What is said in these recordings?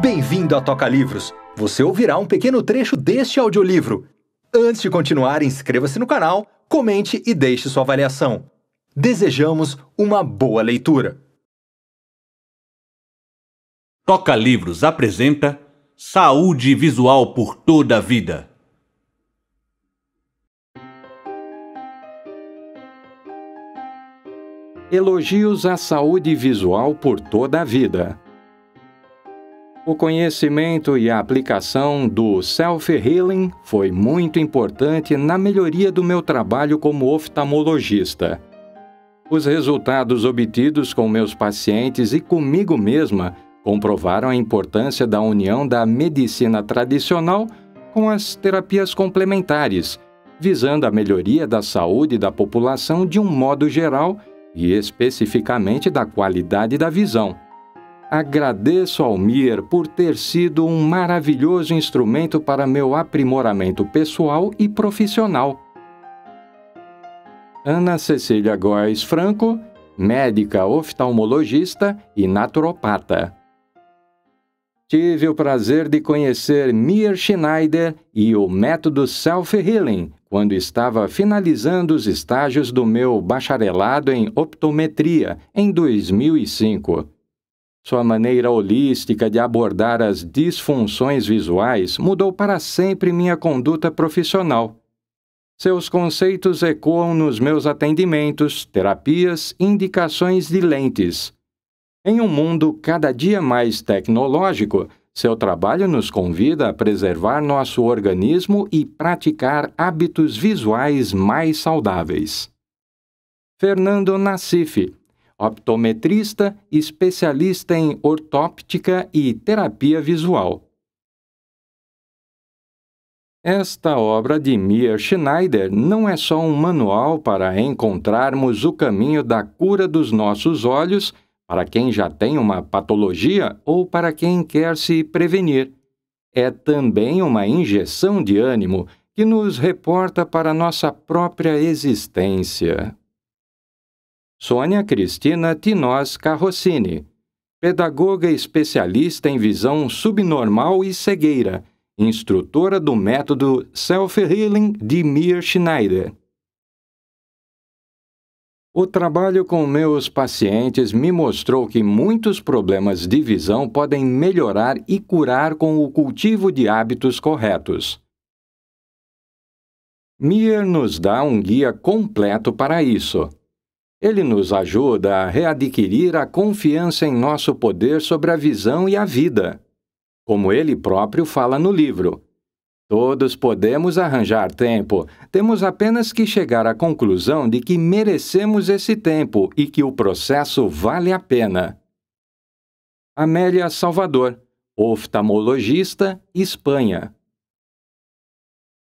Bem-vindo à Toca Livros. Você ouvirá um pequeno trecho deste audiolivro. Antes de continuar, inscreva-se no canal, comente e deixe sua avaliação. Desejamos uma boa leitura. Toca Livros apresenta Saúde Visual por toda a vida. Elogios à saúde visual por toda a vida o conhecimento e a aplicação do self-healing foi muito importante na melhoria do meu trabalho como oftalmologista. Os resultados obtidos com meus pacientes e comigo mesma comprovaram a importância da união da medicina tradicional com as terapias complementares, visando a melhoria da saúde da população de um modo geral e especificamente da qualidade da visão. Agradeço ao MIR por ter sido um maravilhoso instrumento para meu aprimoramento pessoal e profissional. Ana Cecília Góes Franco, médica oftalmologista e naturopata. Tive o prazer de conhecer Mir Schneider e o método Self-Healing quando estava finalizando os estágios do meu bacharelado em optometria em 2005. Sua maneira holística de abordar as disfunções visuais mudou para sempre minha conduta profissional. Seus conceitos ecoam nos meus atendimentos, terapias, indicações de lentes. Em um mundo cada dia mais tecnológico, seu trabalho nos convida a preservar nosso organismo e praticar hábitos visuais mais saudáveis. Fernando Nassif, optometrista especialista em ortóptica e terapia visual. Esta obra de Mia Schneider não é só um manual para encontrarmos o caminho da cura dos nossos olhos para quem já tem uma patologia ou para quem quer se prevenir. É também uma injeção de ânimo que nos reporta para nossa própria existência. Sônia Cristina Tinós Carrossini, pedagoga especialista em visão subnormal e cegueira, instrutora do método Self-Healing de Mir Schneider. O trabalho com meus pacientes me mostrou que muitos problemas de visão podem melhorar e curar com o cultivo de hábitos corretos. Mir nos dá um guia completo para isso. Ele nos ajuda a readquirir a confiança em nosso poder sobre a visão e a vida. Como ele próprio fala no livro, todos podemos arranjar tempo, temos apenas que chegar à conclusão de que merecemos esse tempo e que o processo vale a pena. Amélia Salvador, oftalmologista, Espanha.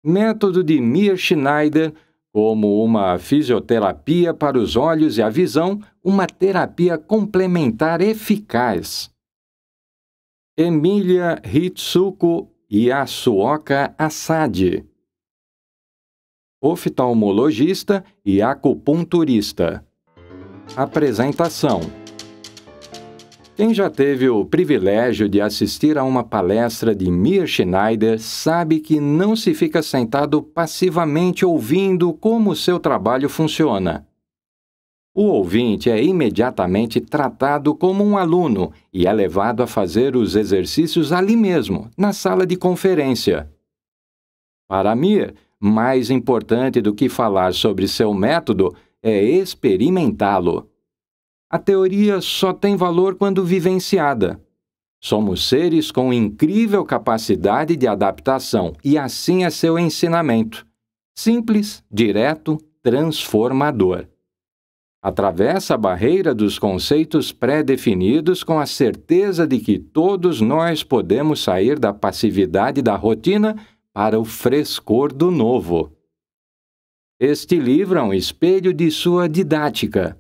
Método de Mir Schneider como uma fisioterapia para os olhos e a visão, uma terapia complementar eficaz. Emília Hitsuko Yasuoka Asadi, oftalmologista e acupunturista. Apresentação quem já teve o privilégio de assistir a uma palestra de Mir Schneider sabe que não se fica sentado passivamente ouvindo como seu trabalho funciona. O ouvinte é imediatamente tratado como um aluno e é levado a fazer os exercícios ali mesmo, na sala de conferência. Para Mir, mais importante do que falar sobre seu método é experimentá-lo. A teoria só tem valor quando vivenciada. Somos seres com incrível capacidade de adaptação e assim é seu ensinamento. Simples, direto, transformador. Atravessa a barreira dos conceitos pré-definidos com a certeza de que todos nós podemos sair da passividade da rotina para o frescor do novo. Este livro é um espelho de sua didática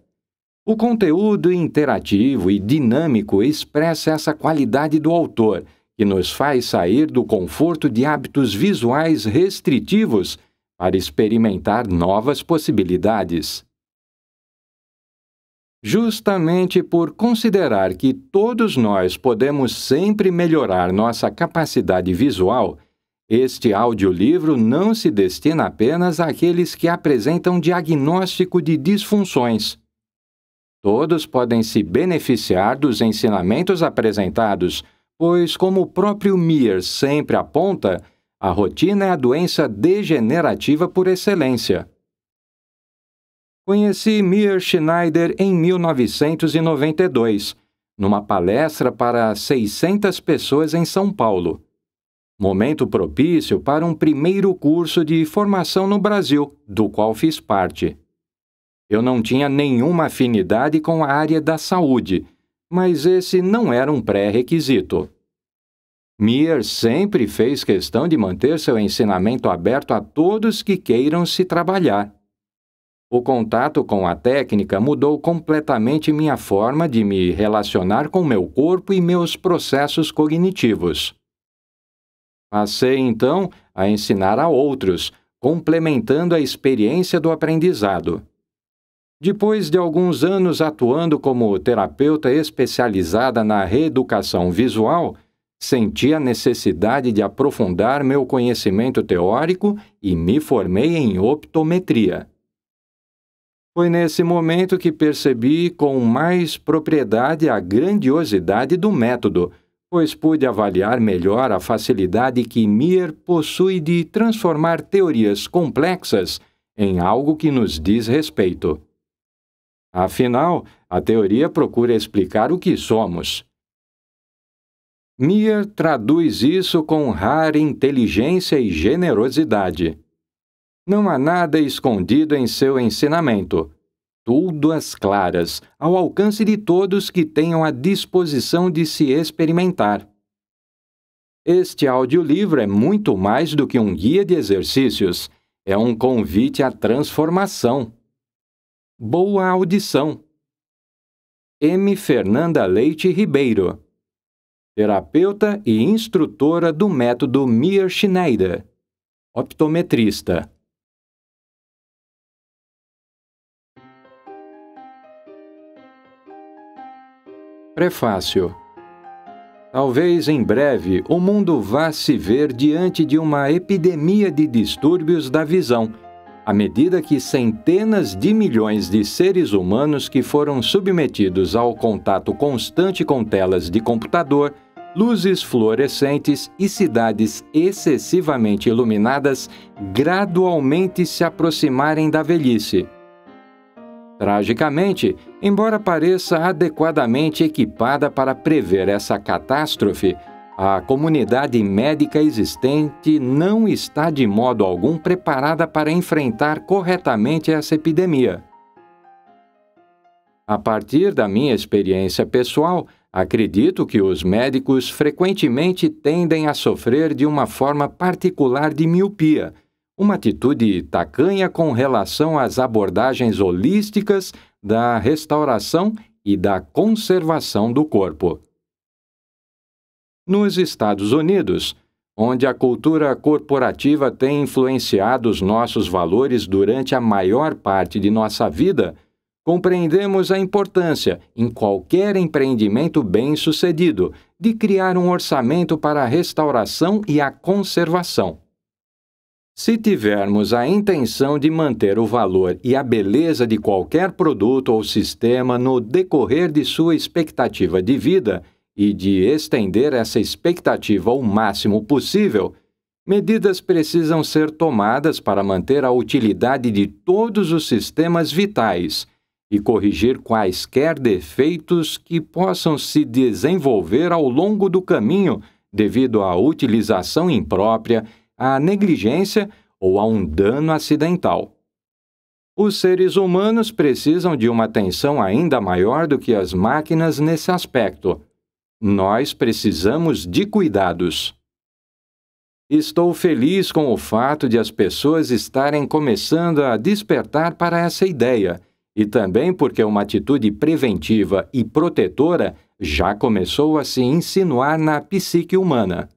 o conteúdo interativo e dinâmico expressa essa qualidade do autor, que nos faz sair do conforto de hábitos visuais restritivos para experimentar novas possibilidades. Justamente por considerar que todos nós podemos sempre melhorar nossa capacidade visual, este audiolivro não se destina apenas àqueles que apresentam diagnóstico de disfunções. Todos podem se beneficiar dos ensinamentos apresentados, pois, como o próprio Mier sempre aponta, a rotina é a doença degenerativa por excelência. Conheci Mir Schneider em 1992, numa palestra para 600 pessoas em São Paulo. Momento propício para um primeiro curso de formação no Brasil, do qual fiz parte. Eu não tinha nenhuma afinidade com a área da saúde, mas esse não era um pré-requisito. Mier sempre fez questão de manter seu ensinamento aberto a todos que queiram se trabalhar. O contato com a técnica mudou completamente minha forma de me relacionar com meu corpo e meus processos cognitivos. Passei, então, a ensinar a outros, complementando a experiência do aprendizado. Depois de alguns anos atuando como terapeuta especializada na reeducação visual, senti a necessidade de aprofundar meu conhecimento teórico e me formei em optometria. Foi nesse momento que percebi com mais propriedade a grandiosidade do método, pois pude avaliar melhor a facilidade que Mir possui de transformar teorias complexas em algo que nos diz respeito. Afinal, a teoria procura explicar o que somos. Mia traduz isso com rara inteligência e generosidade. Não há nada escondido em seu ensinamento. Tudo às claras, ao alcance de todos que tenham a disposição de se experimentar. Este audiolivro é muito mais do que um guia de exercícios, é um convite à transformação. Boa audição. M. Fernanda Leite Ribeiro, terapeuta e instrutora do método Mier Schneider, optometrista. Prefácio Talvez em breve o mundo vá se ver diante de uma epidemia de distúrbios da visão à medida que centenas de milhões de seres humanos que foram submetidos ao contato constante com telas de computador, luzes fluorescentes e cidades excessivamente iluminadas gradualmente se aproximarem da velhice. Tragicamente, embora pareça adequadamente equipada para prever essa catástrofe, a comunidade médica existente não está de modo algum preparada para enfrentar corretamente essa epidemia. A partir da minha experiência pessoal, acredito que os médicos frequentemente tendem a sofrer de uma forma particular de miopia, uma atitude tacanha com relação às abordagens holísticas da restauração e da conservação do corpo nos Estados Unidos, onde a cultura corporativa tem influenciado os nossos valores durante a maior parte de nossa vida, compreendemos a importância, em qualquer empreendimento bem-sucedido, de criar um orçamento para a restauração e a conservação. Se tivermos a intenção de manter o valor e a beleza de qualquer produto ou sistema no decorrer de sua expectativa de vida, e de estender essa expectativa ao máximo possível, medidas precisam ser tomadas para manter a utilidade de todos os sistemas vitais e corrigir quaisquer defeitos que possam se desenvolver ao longo do caminho devido à utilização imprópria, à negligência ou a um dano acidental. Os seres humanos precisam de uma atenção ainda maior do que as máquinas nesse aspecto. Nós precisamos de cuidados. Estou feliz com o fato de as pessoas estarem começando a despertar para essa ideia e também porque uma atitude preventiva e protetora já começou a se insinuar na psique humana.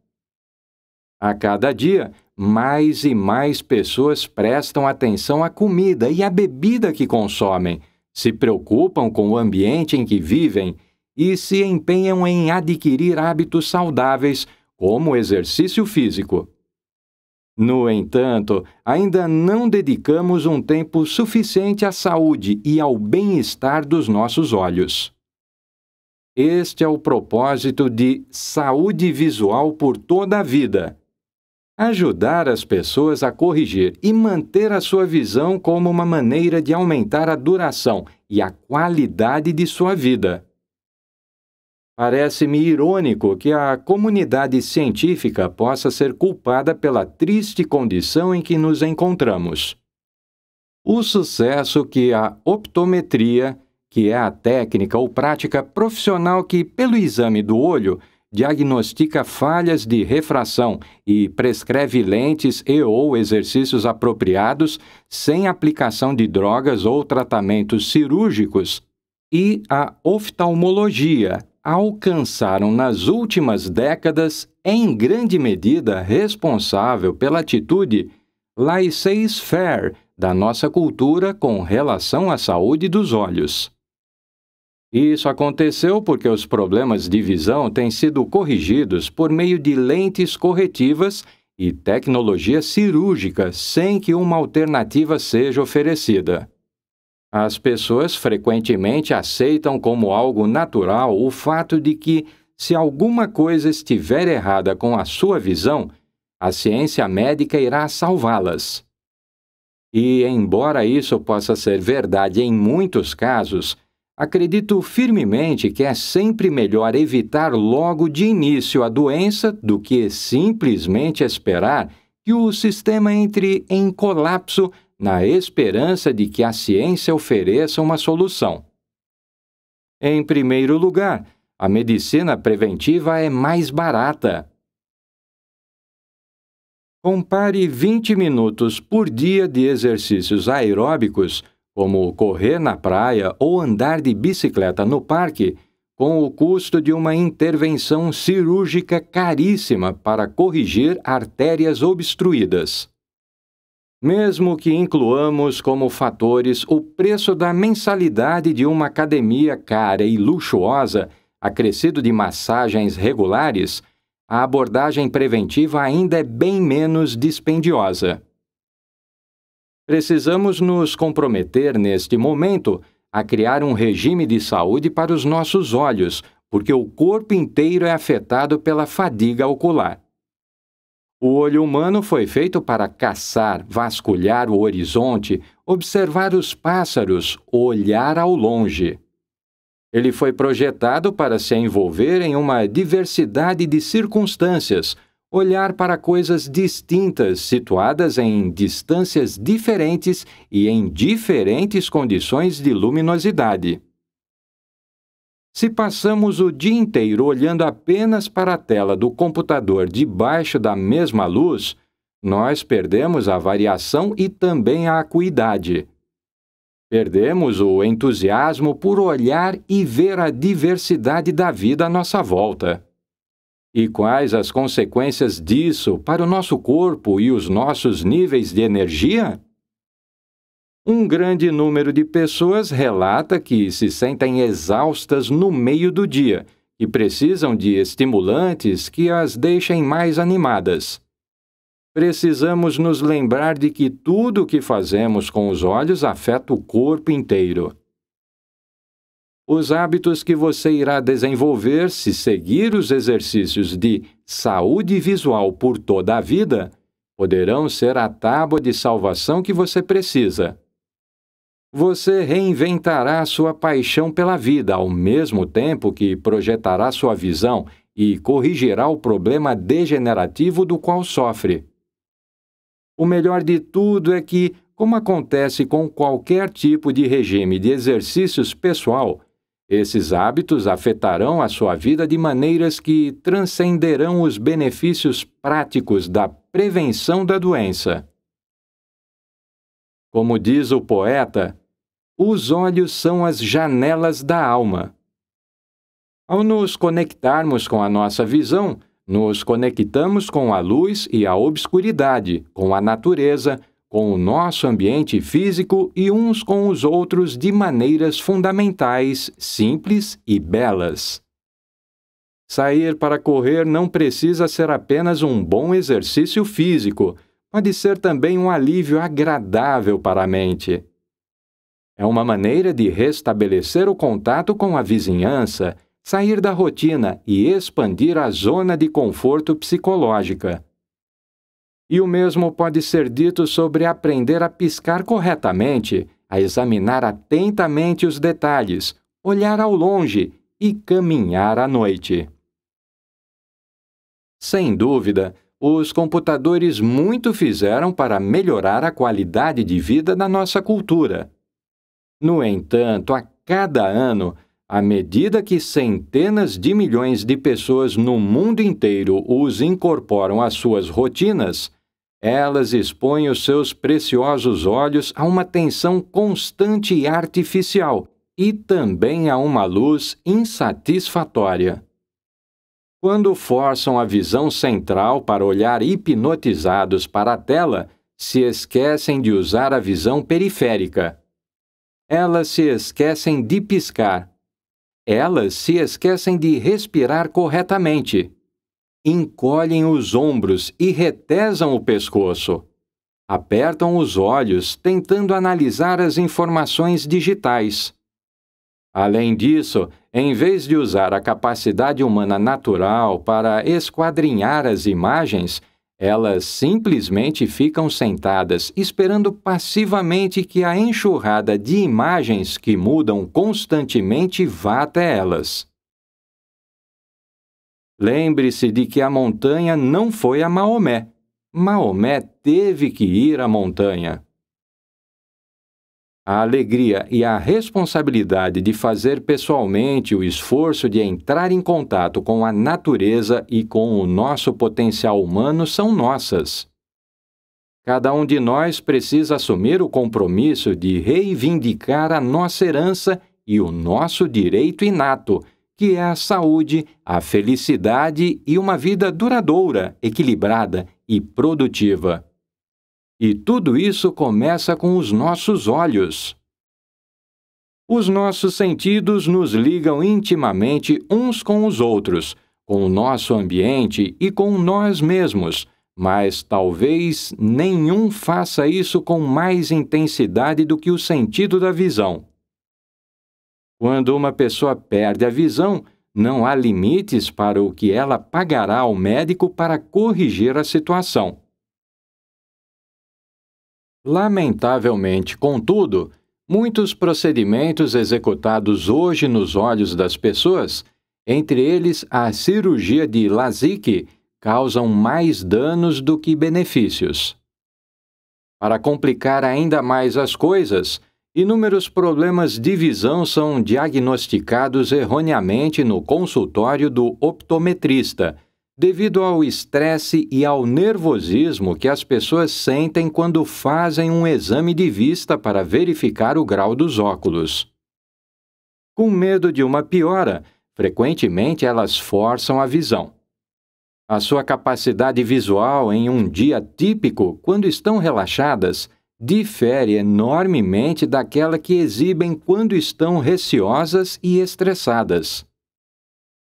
A cada dia, mais e mais pessoas prestam atenção à comida e à bebida que consomem, se preocupam com o ambiente em que vivem e se empenham em adquirir hábitos saudáveis, como exercício físico. No entanto, ainda não dedicamos um tempo suficiente à saúde e ao bem-estar dos nossos olhos. Este é o propósito de Saúde Visual por toda a vida. Ajudar as pessoas a corrigir e manter a sua visão como uma maneira de aumentar a duração e a qualidade de sua vida. Parece-me irônico que a comunidade científica possa ser culpada pela triste condição em que nos encontramos. O sucesso que a optometria, que é a técnica ou prática profissional que, pelo exame do olho, diagnostica falhas de refração e prescreve lentes e ou exercícios apropriados sem aplicação de drogas ou tratamentos cirúrgicos, e a oftalmologia, alcançaram nas últimas décadas, em grande medida responsável pela atitude laissez-faire da nossa cultura com relação à saúde dos olhos. Isso aconteceu porque os problemas de visão têm sido corrigidos por meio de lentes corretivas e tecnologia cirúrgica sem que uma alternativa seja oferecida. As pessoas frequentemente aceitam como algo natural o fato de que, se alguma coisa estiver errada com a sua visão, a ciência médica irá salvá-las. E, embora isso possa ser verdade em muitos casos, acredito firmemente que é sempre melhor evitar logo de início a doença do que simplesmente esperar que o sistema entre em colapso na esperança de que a ciência ofereça uma solução. Em primeiro lugar, a medicina preventiva é mais barata. Compare 20 minutos por dia de exercícios aeróbicos, como correr na praia ou andar de bicicleta no parque, com o custo de uma intervenção cirúrgica caríssima para corrigir artérias obstruídas. Mesmo que incluamos como fatores o preço da mensalidade de uma academia cara e luxuosa, acrescido de massagens regulares, a abordagem preventiva ainda é bem menos dispendiosa. Precisamos nos comprometer neste momento a criar um regime de saúde para os nossos olhos, porque o corpo inteiro é afetado pela fadiga ocular. O olho humano foi feito para caçar, vasculhar o horizonte, observar os pássaros, olhar ao longe. Ele foi projetado para se envolver em uma diversidade de circunstâncias, olhar para coisas distintas, situadas em distâncias diferentes e em diferentes condições de luminosidade. Se passamos o dia inteiro olhando apenas para a tela do computador debaixo da mesma luz, nós perdemos a variação e também a acuidade. Perdemos o entusiasmo por olhar e ver a diversidade da vida à nossa volta. E quais as consequências disso para o nosso corpo e os nossos níveis de energia? um grande número de pessoas relata que se sentem exaustas no meio do dia e precisam de estimulantes que as deixem mais animadas. Precisamos nos lembrar de que tudo o que fazemos com os olhos afeta o corpo inteiro. Os hábitos que você irá desenvolver se seguir os exercícios de saúde visual por toda a vida poderão ser a tábua de salvação que você precisa. Você reinventará sua paixão pela vida, ao mesmo tempo que projetará sua visão e corrigirá o problema degenerativo do qual sofre. O melhor de tudo é que, como acontece com qualquer tipo de regime de exercícios pessoal, esses hábitos afetarão a sua vida de maneiras que transcenderão os benefícios práticos da prevenção da doença. Como diz o poeta, os olhos são as janelas da alma. Ao nos conectarmos com a nossa visão, nos conectamos com a luz e a obscuridade, com a natureza, com o nosso ambiente físico e uns com os outros de maneiras fundamentais, simples e belas. Sair para correr não precisa ser apenas um bom exercício físico, pode ser também um alívio agradável para a mente. É uma maneira de restabelecer o contato com a vizinhança, sair da rotina e expandir a zona de conforto psicológica. E o mesmo pode ser dito sobre aprender a piscar corretamente, a examinar atentamente os detalhes, olhar ao longe e caminhar à noite. Sem dúvida, os computadores muito fizeram para melhorar a qualidade de vida da nossa cultura. No entanto, a cada ano, à medida que centenas de milhões de pessoas no mundo inteiro os incorporam às suas rotinas, elas expõem os seus preciosos olhos a uma tensão constante e artificial e também a uma luz insatisfatória. Quando forçam a visão central para olhar hipnotizados para a tela, se esquecem de usar a visão periférica. Elas se esquecem de piscar. Elas se esquecem de respirar corretamente. Encolhem os ombros e retesam o pescoço. Apertam os olhos, tentando analisar as informações digitais. Além disso, em vez de usar a capacidade humana natural para esquadrinhar as imagens, elas simplesmente ficam sentadas, esperando passivamente que a enxurrada de imagens que mudam constantemente vá até elas. Lembre-se de que a montanha não foi a Maomé. Maomé teve que ir à montanha a alegria e a responsabilidade de fazer pessoalmente o esforço de entrar em contato com a natureza e com o nosso potencial humano são nossas. Cada um de nós precisa assumir o compromisso de reivindicar a nossa herança e o nosso direito inato, que é a saúde, a felicidade e uma vida duradoura, equilibrada e produtiva. E tudo isso começa com os nossos olhos. Os nossos sentidos nos ligam intimamente uns com os outros, com o nosso ambiente e com nós mesmos, mas talvez nenhum faça isso com mais intensidade do que o sentido da visão. Quando uma pessoa perde a visão, não há limites para o que ela pagará ao médico para corrigir a situação. Lamentavelmente, contudo, muitos procedimentos executados hoje nos olhos das pessoas, entre eles a cirurgia de LASIK, causam mais danos do que benefícios. Para complicar ainda mais as coisas, inúmeros problemas de visão são diagnosticados erroneamente no consultório do optometrista devido ao estresse e ao nervosismo que as pessoas sentem quando fazem um exame de vista para verificar o grau dos óculos. Com medo de uma piora, frequentemente elas forçam a visão. A sua capacidade visual em um dia típico, quando estão relaxadas, difere enormemente daquela que exibem quando estão receosas e estressadas.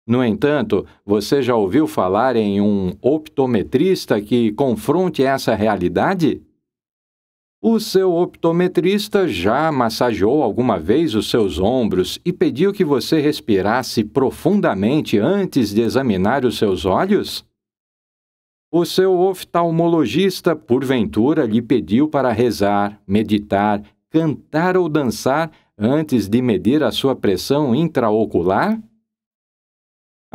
No entanto, você já ouviu falar em um optometrista que confronte essa realidade? O seu optometrista já massageou alguma vez os seus ombros e pediu que você respirasse profundamente antes de examinar os seus olhos? O seu oftalmologista, porventura, lhe pediu para rezar, meditar, cantar ou dançar antes de medir a sua pressão intraocular?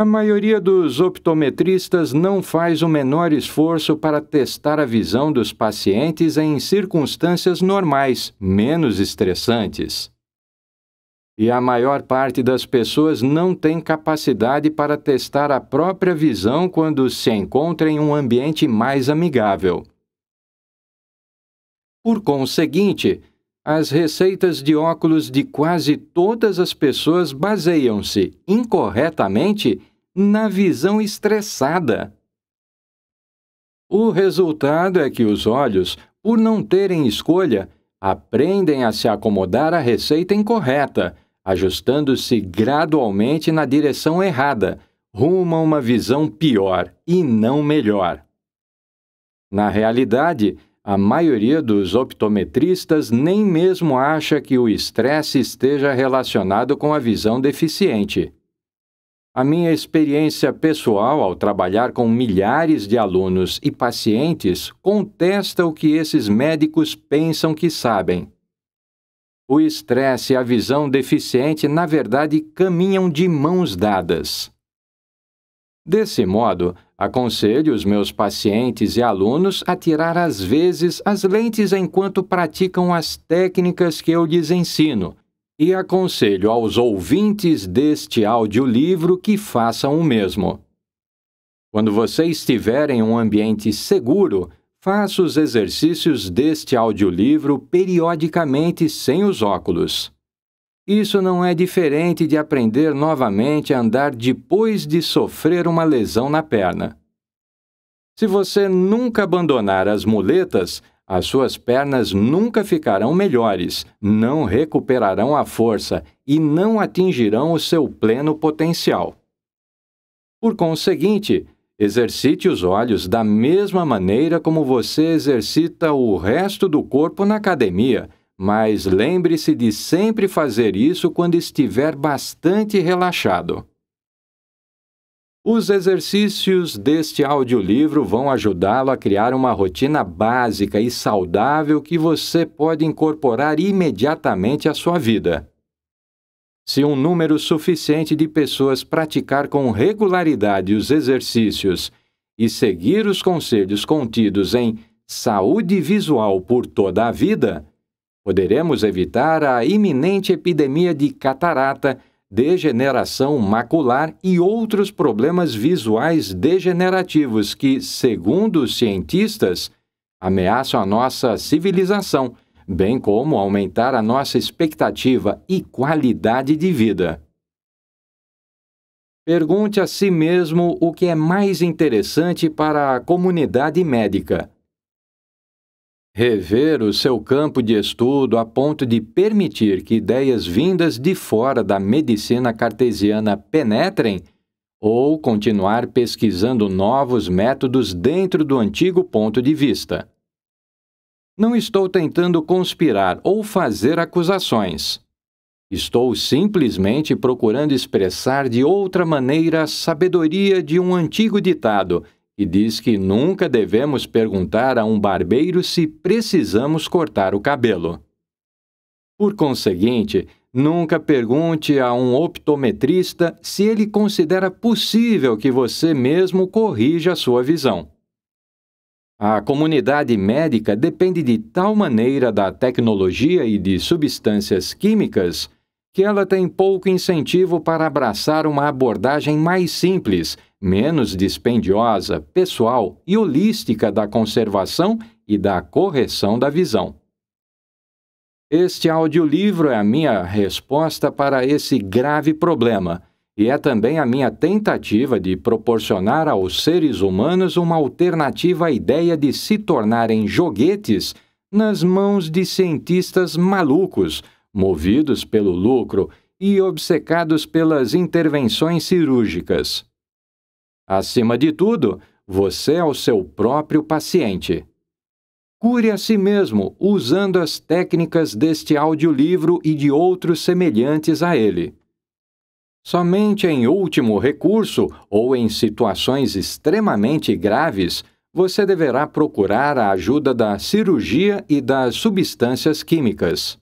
A maioria dos optometristas não faz o menor esforço para testar a visão dos pacientes em circunstâncias normais, menos estressantes. E a maior parte das pessoas não tem capacidade para testar a própria visão quando se encontra em um ambiente mais amigável. Por conseguinte, as receitas de óculos de quase todas as pessoas baseiam-se, incorretamente, na visão estressada. O resultado é que os olhos, por não terem escolha, aprendem a se acomodar à receita incorreta, ajustando-se gradualmente na direção errada, rumo a uma visão pior e não melhor. Na realidade, a maioria dos optometristas nem mesmo acha que o estresse esteja relacionado com a visão deficiente. A minha experiência pessoal ao trabalhar com milhares de alunos e pacientes contesta o que esses médicos pensam que sabem. O estresse e a visão deficiente, na verdade, caminham de mãos dadas. Desse modo, aconselho os meus pacientes e alunos a tirar às vezes as lentes enquanto praticam as técnicas que eu lhes ensino, e aconselho aos ouvintes deste audiolivro que façam o mesmo. Quando vocês estiver em um ambiente seguro, faça os exercícios deste audiolivro periodicamente sem os óculos. Isso não é diferente de aprender novamente a andar depois de sofrer uma lesão na perna. Se você nunca abandonar as muletas, as suas pernas nunca ficarão melhores, não recuperarão a força e não atingirão o seu pleno potencial. Por conseguinte, exercite os olhos da mesma maneira como você exercita o resto do corpo na academia mas lembre-se de sempre fazer isso quando estiver bastante relaxado. Os exercícios deste audiolivro vão ajudá-lo a criar uma rotina básica e saudável que você pode incorporar imediatamente à sua vida. Se um número suficiente de pessoas praticar com regularidade os exercícios e seguir os conselhos contidos em Saúde Visual por toda a vida, poderemos evitar a iminente epidemia de catarata, degeneração macular e outros problemas visuais degenerativos que, segundo os cientistas, ameaçam a nossa civilização, bem como aumentar a nossa expectativa e qualidade de vida. Pergunte a si mesmo o que é mais interessante para a comunidade médica rever o seu campo de estudo a ponto de permitir que ideias vindas de fora da medicina cartesiana penetrem, ou continuar pesquisando novos métodos dentro do antigo ponto de vista. Não estou tentando conspirar ou fazer acusações. Estou simplesmente procurando expressar de outra maneira a sabedoria de um antigo ditado e diz que nunca devemos perguntar a um barbeiro se precisamos cortar o cabelo. Por conseguinte, nunca pergunte a um optometrista se ele considera possível que você mesmo corrija a sua visão. A comunidade médica depende de tal maneira da tecnologia e de substâncias químicas que ela tem pouco incentivo para abraçar uma abordagem mais simples, menos dispendiosa, pessoal e holística da conservação e da correção da visão. Este audiolivro é a minha resposta para esse grave problema e é também a minha tentativa de proporcionar aos seres humanos uma alternativa à ideia de se tornarem joguetes nas mãos de cientistas malucos movidos pelo lucro e obcecados pelas intervenções cirúrgicas. Acima de tudo, você é o seu próprio paciente. Cure a si mesmo usando as técnicas deste audiolivro e de outros semelhantes a ele. Somente em último recurso ou em situações extremamente graves, você deverá procurar a ajuda da cirurgia e das substâncias químicas.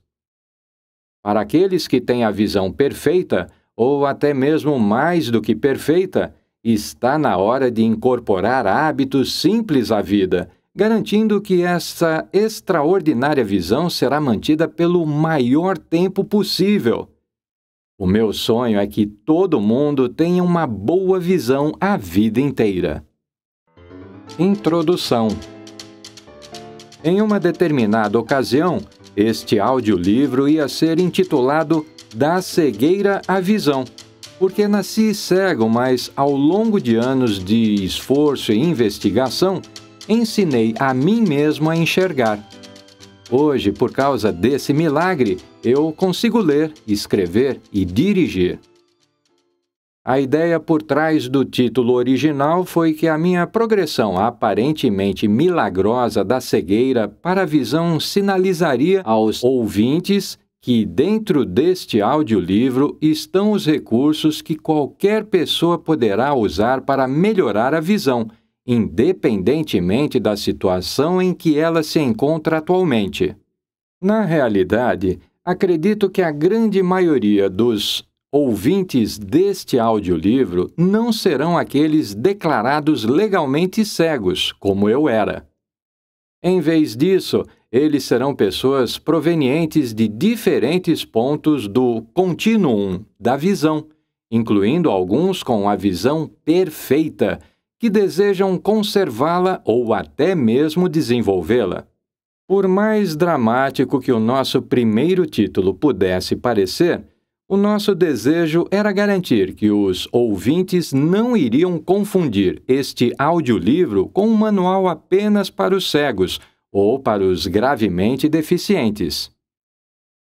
Para aqueles que têm a visão perfeita, ou até mesmo mais do que perfeita, está na hora de incorporar hábitos simples à vida, garantindo que essa extraordinária visão será mantida pelo maior tempo possível. O meu sonho é que todo mundo tenha uma boa visão a vida inteira. Introdução Em uma determinada ocasião, este audiolivro ia ser intitulado Da Cegueira à Visão, porque nasci cego, mas ao longo de anos de esforço e investigação, ensinei a mim mesmo a enxergar. Hoje, por causa desse milagre, eu consigo ler, escrever e dirigir. A ideia por trás do título original foi que a minha progressão aparentemente milagrosa da cegueira para a visão sinalizaria aos ouvintes que dentro deste audiolivro estão os recursos que qualquer pessoa poderá usar para melhorar a visão, independentemente da situação em que ela se encontra atualmente. Na realidade, acredito que a grande maioria dos Ouvintes deste audiolivro não serão aqueles declarados legalmente cegos, como eu era. Em vez disso, eles serão pessoas provenientes de diferentes pontos do continuum da visão, incluindo alguns com a visão perfeita, que desejam conservá-la ou até mesmo desenvolvê-la. Por mais dramático que o nosso primeiro título pudesse parecer, o nosso desejo era garantir que os ouvintes não iriam confundir este audiolivro com um manual apenas para os cegos ou para os gravemente deficientes.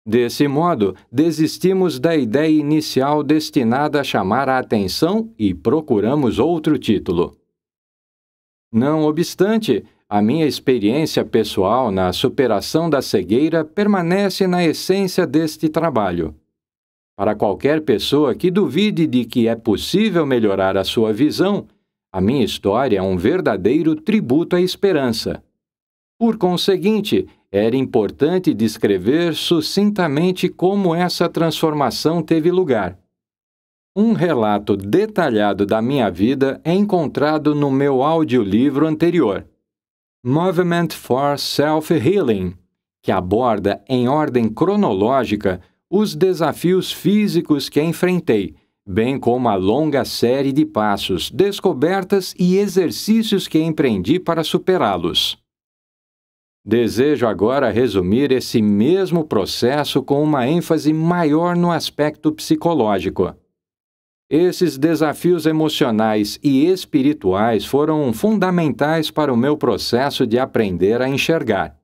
Desse modo, desistimos da ideia inicial destinada a chamar a atenção e procuramos outro título. Não obstante, a minha experiência pessoal na superação da cegueira permanece na essência deste trabalho. Para qualquer pessoa que duvide de que é possível melhorar a sua visão, a minha história é um verdadeiro tributo à esperança. Por conseguinte, era importante descrever sucintamente como essa transformação teve lugar. Um relato detalhado da minha vida é encontrado no meu audiolivro anterior, Movement for Self-Healing, que aborda, em ordem cronológica, os desafios físicos que enfrentei, bem como a longa série de passos, descobertas e exercícios que empreendi para superá-los. Desejo agora resumir esse mesmo processo com uma ênfase maior no aspecto psicológico. Esses desafios emocionais e espirituais foram fundamentais para o meu processo de aprender a enxergar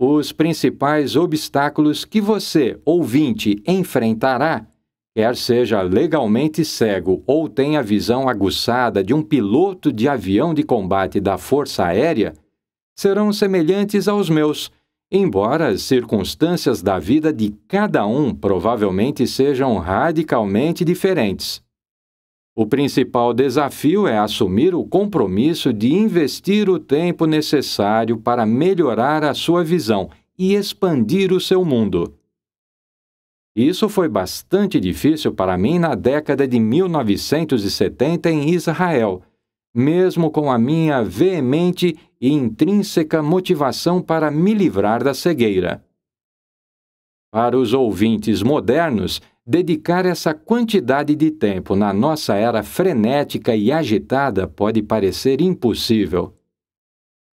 os principais obstáculos que você, ouvinte, enfrentará, quer seja legalmente cego ou tenha visão aguçada de um piloto de avião de combate da Força Aérea, serão semelhantes aos meus, embora as circunstâncias da vida de cada um provavelmente sejam radicalmente diferentes. O principal desafio é assumir o compromisso de investir o tempo necessário para melhorar a sua visão e expandir o seu mundo. Isso foi bastante difícil para mim na década de 1970 em Israel, mesmo com a minha veemente e intrínseca motivação para me livrar da cegueira. Para os ouvintes modernos, Dedicar essa quantidade de tempo na nossa era frenética e agitada pode parecer impossível.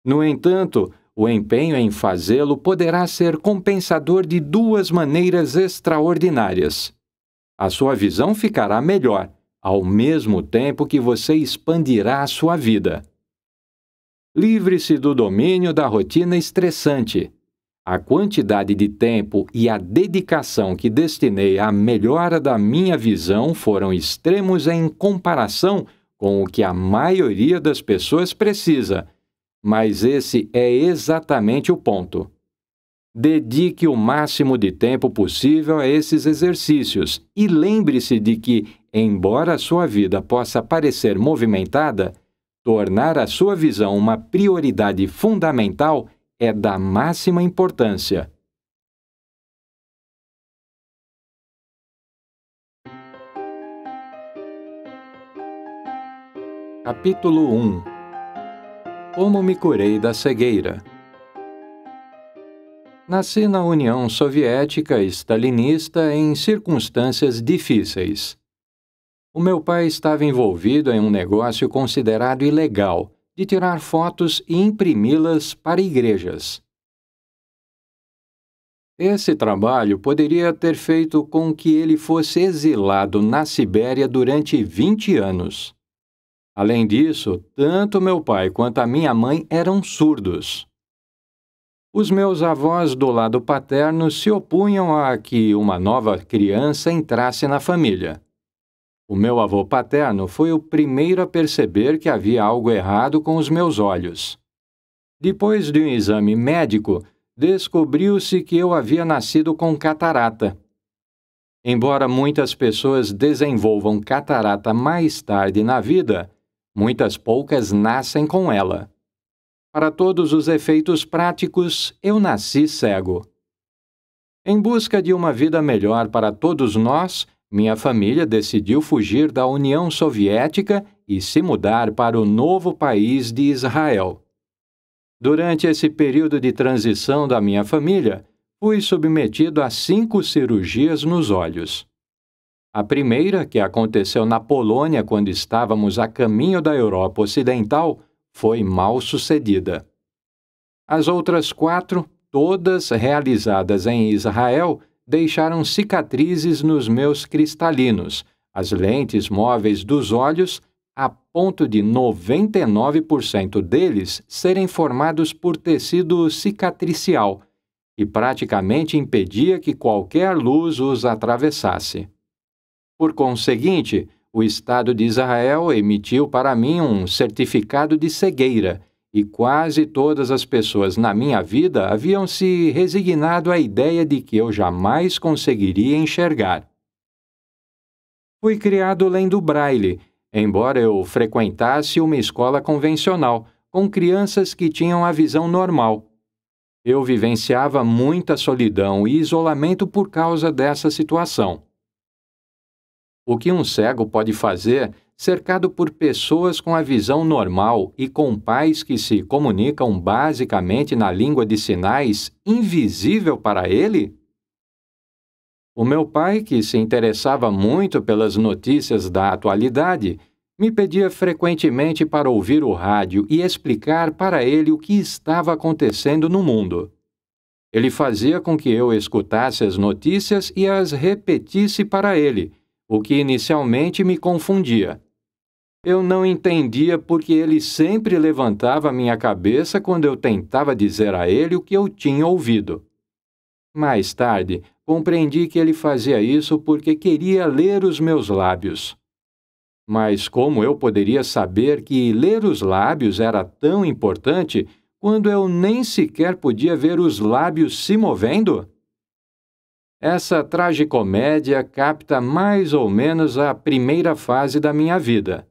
No entanto, o empenho em fazê-lo poderá ser compensador de duas maneiras extraordinárias. A sua visão ficará melhor, ao mesmo tempo que você expandirá a sua vida. Livre-se do domínio da rotina estressante a quantidade de tempo e a dedicação que destinei à melhora da minha visão foram extremos em comparação com o que a maioria das pessoas precisa. Mas esse é exatamente o ponto. Dedique o máximo de tempo possível a esses exercícios e lembre-se de que, embora a sua vida possa parecer movimentada, tornar a sua visão uma prioridade fundamental é da máxima importância. Capítulo 1 Como me curei da cegueira. Nasci na União Soviética Stalinista em circunstâncias difíceis. O meu pai estava envolvido em um negócio considerado ilegal de tirar fotos e imprimi-las para igrejas. Esse trabalho poderia ter feito com que ele fosse exilado na Sibéria durante 20 anos. Além disso, tanto meu pai quanto a minha mãe eram surdos. Os meus avós do lado paterno se opunham a que uma nova criança entrasse na família. O meu avô paterno foi o primeiro a perceber que havia algo errado com os meus olhos. Depois de um exame médico, descobriu-se que eu havia nascido com catarata. Embora muitas pessoas desenvolvam catarata mais tarde na vida, muitas poucas nascem com ela. Para todos os efeitos práticos, eu nasci cego. Em busca de uma vida melhor para todos nós, minha família decidiu fugir da União Soviética e se mudar para o novo país de Israel. Durante esse período de transição da minha família, fui submetido a cinco cirurgias nos olhos. A primeira, que aconteceu na Polônia quando estávamos a caminho da Europa Ocidental, foi mal sucedida. As outras quatro, todas realizadas em Israel, deixaram cicatrizes nos meus cristalinos, as lentes móveis dos olhos, a ponto de 99% deles serem formados por tecido cicatricial, e praticamente impedia que qualquer luz os atravessasse. Por conseguinte, o Estado de Israel emitiu para mim um certificado de cegueira e quase todas as pessoas na minha vida haviam se resignado à ideia de que eu jamais conseguiria enxergar. Fui criado lendo braille, embora eu frequentasse uma escola convencional, com crianças que tinham a visão normal. Eu vivenciava muita solidão e isolamento por causa dessa situação. O que um cego pode fazer cercado por pessoas com a visão normal e com pais que se comunicam basicamente na língua de sinais invisível para ele? O meu pai, que se interessava muito pelas notícias da atualidade, me pedia frequentemente para ouvir o rádio e explicar para ele o que estava acontecendo no mundo. Ele fazia com que eu escutasse as notícias e as repetisse para ele, o que inicialmente me confundia. Eu não entendia porque ele sempre levantava a minha cabeça quando eu tentava dizer a ele o que eu tinha ouvido. Mais tarde, compreendi que ele fazia isso porque queria ler os meus lábios. Mas como eu poderia saber que ler os lábios era tão importante quando eu nem sequer podia ver os lábios se movendo? Essa tragicomédia capta mais ou menos a primeira fase da minha vida.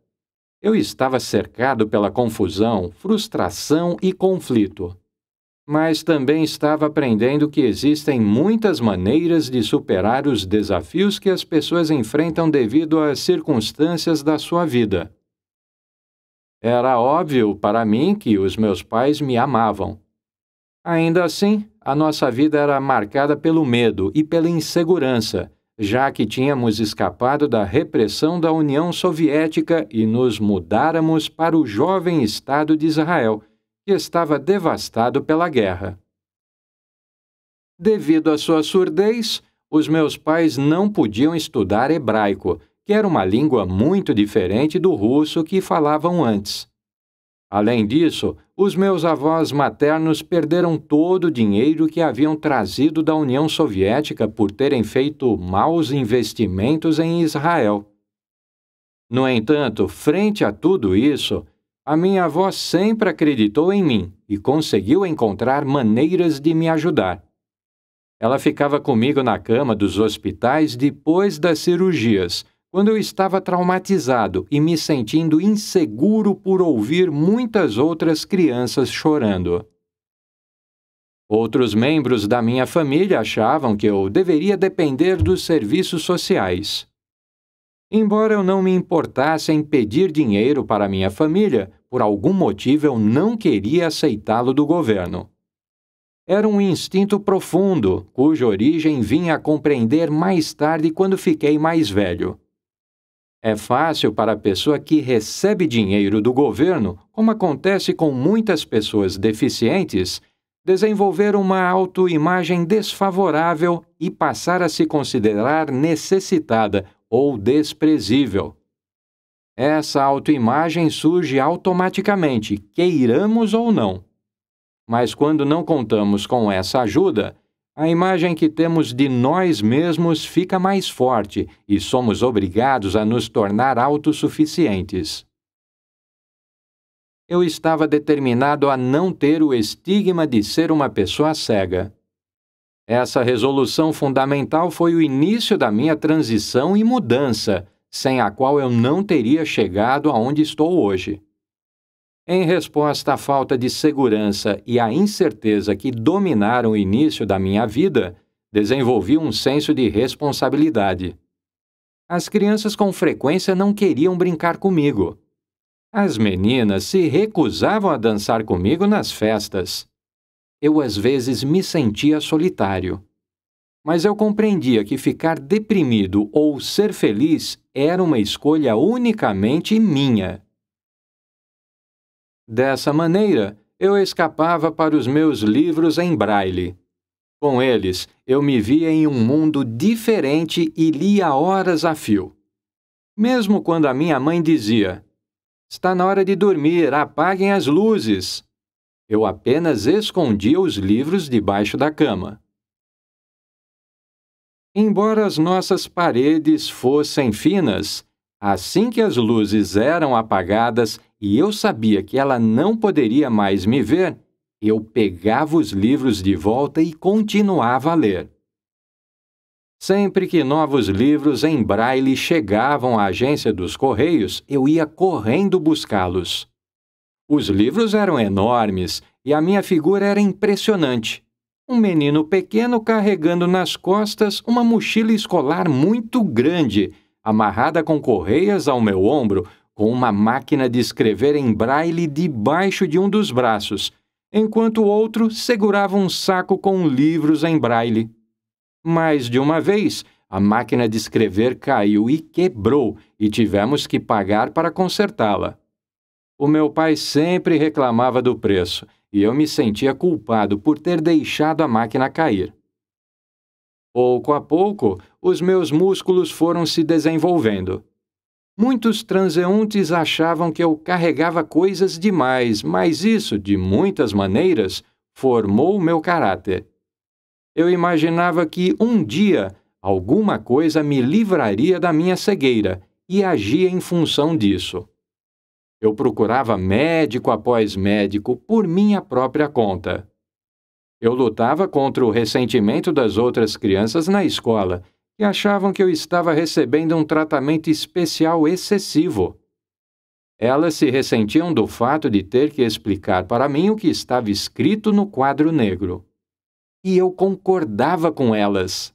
Eu estava cercado pela confusão, frustração e conflito. Mas também estava aprendendo que existem muitas maneiras de superar os desafios que as pessoas enfrentam devido às circunstâncias da sua vida. Era óbvio para mim que os meus pais me amavam. Ainda assim, a nossa vida era marcada pelo medo e pela insegurança, já que tínhamos escapado da repressão da União Soviética e nos mudáramos para o jovem Estado de Israel, que estava devastado pela guerra. Devido à sua surdez, os meus pais não podiam estudar hebraico, que era uma língua muito diferente do russo que falavam antes. Além disso, os meus avós maternos perderam todo o dinheiro que haviam trazido da União Soviética por terem feito maus investimentos em Israel. No entanto, frente a tudo isso, a minha avó sempre acreditou em mim e conseguiu encontrar maneiras de me ajudar. Ela ficava comigo na cama dos hospitais depois das cirurgias quando eu estava traumatizado e me sentindo inseguro por ouvir muitas outras crianças chorando. Outros membros da minha família achavam que eu deveria depender dos serviços sociais. Embora eu não me importasse em pedir dinheiro para minha família, por algum motivo eu não queria aceitá-lo do governo. Era um instinto profundo, cuja origem vim a compreender mais tarde quando fiquei mais velho. É fácil para a pessoa que recebe dinheiro do governo, como acontece com muitas pessoas deficientes, desenvolver uma autoimagem desfavorável e passar a se considerar necessitada ou desprezível. Essa autoimagem surge automaticamente, queiramos ou não. Mas quando não contamos com essa ajuda, a imagem que temos de nós mesmos fica mais forte e somos obrigados a nos tornar autossuficientes. Eu estava determinado a não ter o estigma de ser uma pessoa cega. Essa resolução fundamental foi o início da minha transição e mudança, sem a qual eu não teria chegado aonde estou hoje. Em resposta à falta de segurança e à incerteza que dominaram o início da minha vida, desenvolvi um senso de responsabilidade. As crianças com frequência não queriam brincar comigo. As meninas se recusavam a dançar comigo nas festas. Eu às vezes me sentia solitário. Mas eu compreendia que ficar deprimido ou ser feliz era uma escolha unicamente minha. Dessa maneira, eu escapava para os meus livros em braille. Com eles, eu me via em um mundo diferente e lia horas a fio. Mesmo quando a minha mãe dizia: Está na hora de dormir, apaguem as luzes. Eu apenas escondia os livros debaixo da cama. Embora as nossas paredes fossem finas, assim que as luzes eram apagadas, e eu sabia que ela não poderia mais me ver, eu pegava os livros de volta e continuava a ler. Sempre que novos livros em braille chegavam à agência dos Correios, eu ia correndo buscá-los. Os livros eram enormes e a minha figura era impressionante. Um menino pequeno carregando nas costas uma mochila escolar muito grande, amarrada com correias ao meu ombro, com uma máquina de escrever em braille debaixo de um dos braços, enquanto o outro segurava um saco com livros em braille. Mais de uma vez, a máquina de escrever caiu e quebrou, e tivemos que pagar para consertá-la. O meu pai sempre reclamava do preço, e eu me sentia culpado por ter deixado a máquina cair. Pouco a pouco, os meus músculos foram se desenvolvendo. Muitos transeuntes achavam que eu carregava coisas demais, mas isso, de muitas maneiras, formou meu caráter. Eu imaginava que um dia alguma coisa me livraria da minha cegueira e agia em função disso. Eu procurava médico após médico por minha própria conta. Eu lutava contra o ressentimento das outras crianças na escola e achavam que eu estava recebendo um tratamento especial excessivo. Elas se ressentiam do fato de ter que explicar para mim o que estava escrito no quadro negro. E eu concordava com elas.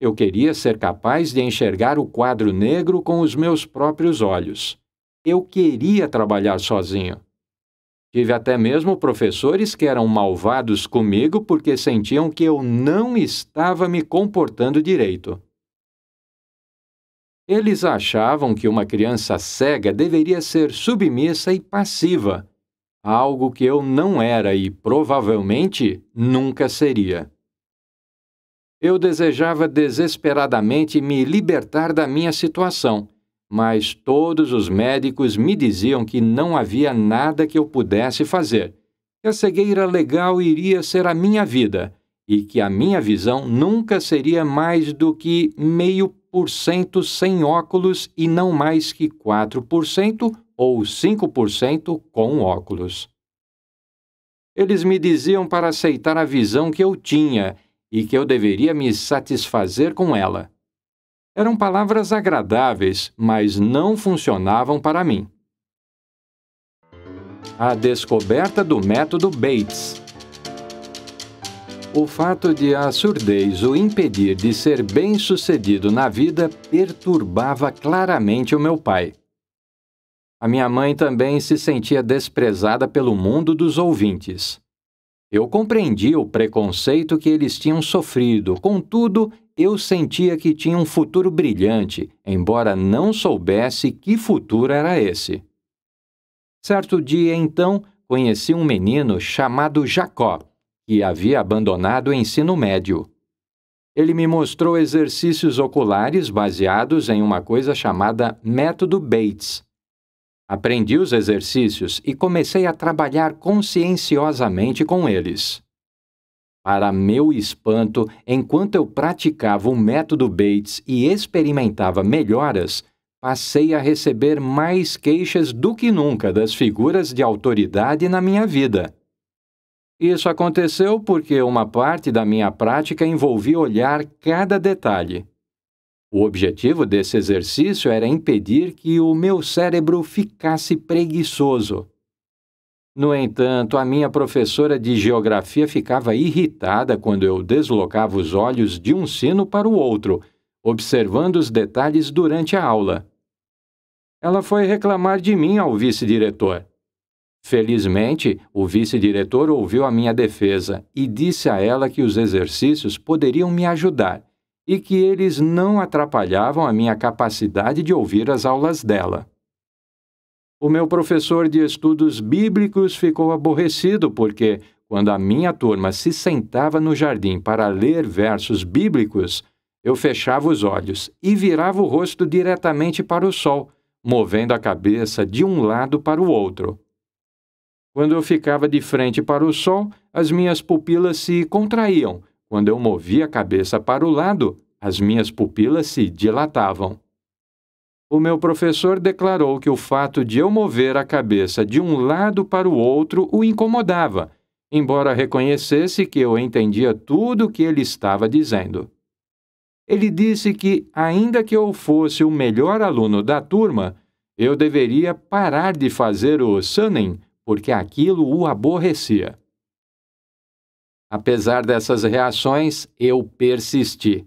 Eu queria ser capaz de enxergar o quadro negro com os meus próprios olhos. Eu queria trabalhar sozinho. Tive até mesmo professores que eram malvados comigo porque sentiam que eu não estava me comportando direito. Eles achavam que uma criança cega deveria ser submissa e passiva, algo que eu não era e provavelmente nunca seria. Eu desejava desesperadamente me libertar da minha situação, mas todos os médicos me diziam que não havia nada que eu pudesse fazer, que a cegueira legal iria ser a minha vida e que a minha visão nunca seria mais do que meio por cento sem óculos e não mais que 4% ou 5% com óculos. Eles me diziam para aceitar a visão que eu tinha e que eu deveria me satisfazer com ela. Eram palavras agradáveis, mas não funcionavam para mim. A descoberta do método Bates. O fato de a surdez o impedir de ser bem-sucedido na vida perturbava claramente o meu pai. A minha mãe também se sentia desprezada pelo mundo dos ouvintes. Eu compreendia o preconceito que eles tinham sofrido, contudo, eu sentia que tinha um futuro brilhante, embora não soubesse que futuro era esse. Certo dia, então, conheci um menino chamado Jacó, que havia abandonado o ensino médio. Ele me mostrou exercícios oculares baseados em uma coisa chamada método Bates. Aprendi os exercícios e comecei a trabalhar conscienciosamente com eles. Para meu espanto, enquanto eu praticava o método Bates e experimentava melhoras, passei a receber mais queixas do que nunca das figuras de autoridade na minha vida. Isso aconteceu porque uma parte da minha prática envolvia olhar cada detalhe. O objetivo desse exercício era impedir que o meu cérebro ficasse preguiçoso. No entanto, a minha professora de geografia ficava irritada quando eu deslocava os olhos de um sino para o outro, observando os detalhes durante a aula. Ela foi reclamar de mim ao vice-diretor. Felizmente, o vice-diretor ouviu a minha defesa e disse a ela que os exercícios poderiam me ajudar e que eles não atrapalhavam a minha capacidade de ouvir as aulas dela. O meu professor de estudos bíblicos ficou aborrecido porque, quando a minha turma se sentava no jardim para ler versos bíblicos, eu fechava os olhos e virava o rosto diretamente para o sol, movendo a cabeça de um lado para o outro. Quando eu ficava de frente para o sol, as minhas pupilas se contraíam. Quando eu movia a cabeça para o lado, as minhas pupilas se dilatavam. O meu professor declarou que o fato de eu mover a cabeça de um lado para o outro o incomodava, embora reconhecesse que eu entendia tudo o que ele estava dizendo. Ele disse que, ainda que eu fosse o melhor aluno da turma, eu deveria parar de fazer o sunning, porque aquilo o aborrecia. Apesar dessas reações, eu persisti.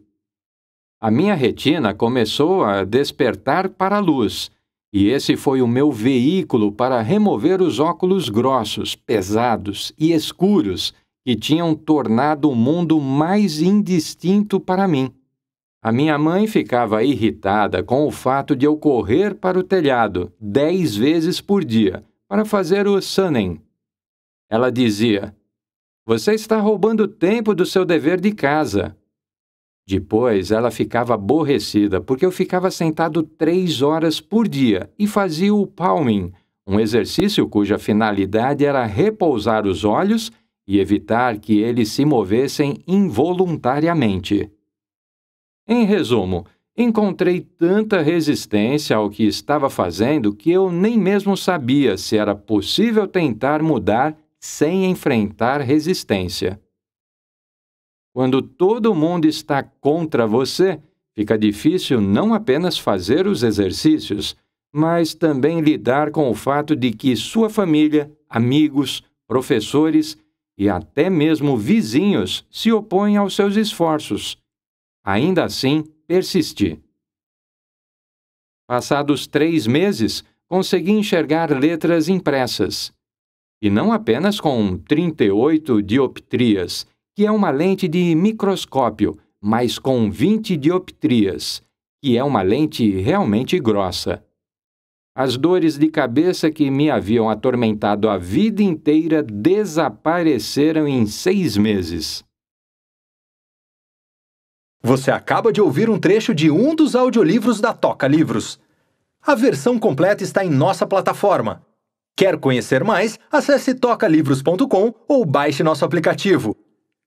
A minha retina começou a despertar para a luz, e esse foi o meu veículo para remover os óculos grossos, pesados e escuros que tinham tornado o mundo mais indistinto para mim. A minha mãe ficava irritada com o fato de eu correr para o telhado dez vezes por dia para fazer o sunning. Ela dizia: Você está roubando tempo do seu dever de casa. Depois ela ficava aborrecida porque eu ficava sentado três horas por dia e fazia o palming, um exercício cuja finalidade era repousar os olhos e evitar que eles se movessem involuntariamente. Em resumo, encontrei tanta resistência ao que estava fazendo que eu nem mesmo sabia se era possível tentar mudar sem enfrentar resistência. Quando todo mundo está contra você, fica difícil não apenas fazer os exercícios, mas também lidar com o fato de que sua família, amigos, professores e até mesmo vizinhos se opõem aos seus esforços. Ainda assim, persisti. Passados três meses, consegui enxergar letras impressas. E não apenas com 38 dioptrias, que é uma lente de microscópio, mas com 20 dioptrias, que é uma lente realmente grossa. As dores de cabeça que me haviam atormentado a vida inteira desapareceram em seis meses. Você acaba de ouvir um trecho de um dos audiolivros da Toca Livros. A versão completa está em nossa plataforma. Quer conhecer mais? Acesse tocalivros.com ou baixe nosso aplicativo.